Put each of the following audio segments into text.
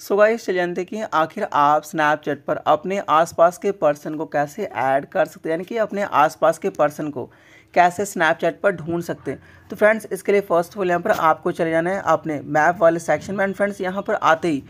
so guys चलिए जानते कि आखिर आप स्नैपचैट पर अपने आसपास के पर्सन को कैसे ऐड कर सकते हैं यानी कि अपने आसपास के पर्सन को कैसे स्नैपचैट पर ढूंढ सकते हैं तो फ्रेंड्स इसके लिए फर्स्ट ऑफ ऑल यहाँ पर आपको चले जाना है अपने मैप वाले सेक्शन में एंड फ्रेंड्स यहाँ पर आते ही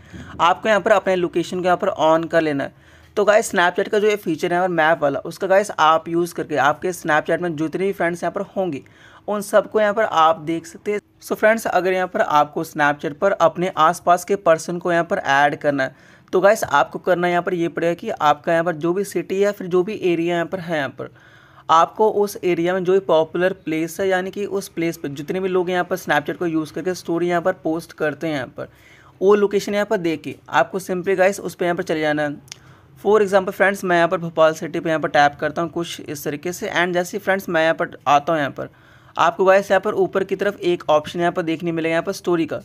आपको यहाँ पर अपने लोकेशन को यहाँ पर ऑन कर लेना है तो गाइस स्नैपचैट का जो ये फीचर है और मैप वाला उसका गाइस आप यूज़ करके आपके स्नैपचैट में जितने भी फ्रेंड्स यहाँ पर होंगे उन सबको यहाँ पर आप देख सकते हैं सो फ्रेंड्स अगर यहाँ पर आपको स्नैपचैट पर अपने आसपास के पर्सन को यहाँ पर ऐड करना है तो गाइस आपको करना यहाँ पर ये पड़ेगा कि आपका यहाँ पर जो भी सिटी है फिर जो भी एरिया यहाँ पर है यहाँ पर आपको उस एरिया में जो भी पॉपुलर प्लेस है यानी कि उस प्लेस पर जितने भी लोग यहाँ पर स्नैपचैट को यूज़ करके स्टोरी यहाँ पर पोस्ट करते हैं यहाँ पर वो लोकेशन यहाँ पर देख के आपको सिंपली गाइस उस पर यहाँ पर चले जाना है फॉर एग्जाम्पल फ्रेंड्स मैं यहाँ पर भोपाल सिटी पर यहाँ पर टैप करता हूँ कुछ इस तरीके से एंड जैसे फ्रेंड्स मैं यहाँ पर आता हूँ यहाँ पर आपको गाइस यहाँ पर ऊपर की तरफ एक ऑप्शन यहाँ पर देखने मिलेगा यहाँ पर स्टोरी का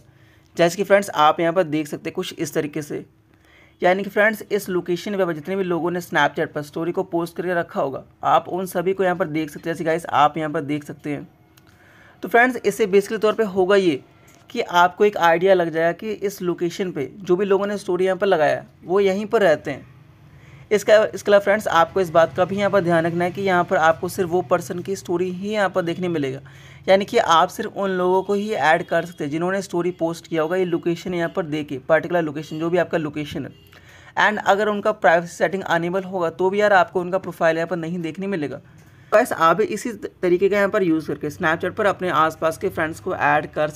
जैसे कि फ्रेंड्स आप यहाँ पर देख सकते हैं कुछ इस तरीके से यानी कि फ्रेंड्स इस लोकेशन पर जितने भी लोगों ने स्नैपचैट पर स्टोरी को पोस्ट करके रखा होगा आप उन सभी को यहाँ पर देख सकते हैं जैसे गाइस आप यहाँ पर देख सकते हैं तो फ्रेंड्स इससे बेसिकली तौर पर होगा ये कि आपको एक आइडिया लग जाएगा कि इस लोकेशन पर जो भी लोगों ने स्टोरी यहाँ पर लगाया वो यहीं पर रहते हैं इसका इसके अलावा फ्रेंड्स आपको इस बात का भी यहाँ पर ध्यान रखना है कि यहाँ पर आपको सिर्फ वो पर्सन की स्टोरी ही यहाँ पर देखने मिलेगा यानी कि आप सिर्फ उन लोगों को ही ऐड कर सकते हैं जिन्होंने स्टोरी पोस्ट किया होगा ये लोकेशन यहाँ पर दे के पर्टिकुलर लोकेशन जो भी आपका लोकेशन है एंड अगर उनका प्राइवेसी सेटिंग अनेबल होगा तो भी यार आपको उनका प्रोफाइल यहाँ पर नहीं देखने मिलेगा बस आप इसी तरीके का यहाँ पर यूज़ करके स्नैपचैट पर अपने आसपास के फ्रेंड्स को ऐड कर